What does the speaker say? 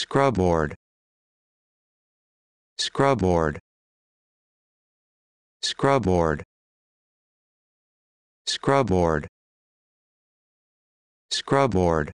Scrubboard. Scrubboard. Scrubboard. Scrubboard. Scrubboard.